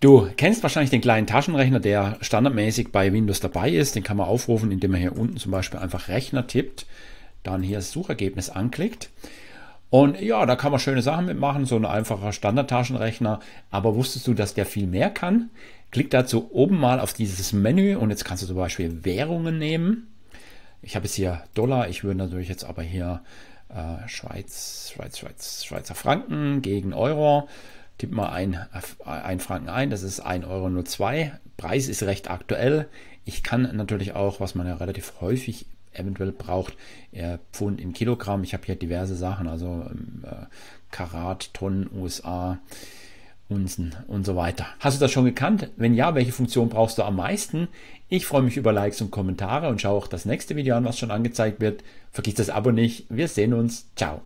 Du kennst wahrscheinlich den kleinen Taschenrechner, der standardmäßig bei Windows dabei ist. Den kann man aufrufen, indem man hier unten zum Beispiel einfach Rechner tippt, dann hier das Suchergebnis anklickt. Und ja, da kann man schöne Sachen mitmachen, so ein einfacher Standard-Taschenrechner. Aber wusstest du, dass der viel mehr kann? Klick dazu oben mal auf dieses Menü und jetzt kannst du zum Beispiel Währungen nehmen. Ich habe jetzt hier Dollar, ich würde natürlich jetzt aber hier äh, Schweiz, Schweiz, Schweiz, Schweizer Franken gegen Euro. Tipp mal ein, ein Franken ein, das ist 1,02 Euro. Preis ist recht aktuell. Ich kann natürlich auch, was man ja relativ häufig eventuell braucht, äh, Pfund in Kilogramm. Ich habe hier diverse Sachen, also ähm, äh, Karat, Tonnen, USA, Unzen und so weiter. Hast du das schon gekannt? Wenn ja, welche Funktion brauchst du am meisten? Ich freue mich über Likes und Kommentare und schaue auch das nächste Video an, was schon angezeigt wird. Vergiss das Abo nicht. Wir sehen uns. Ciao.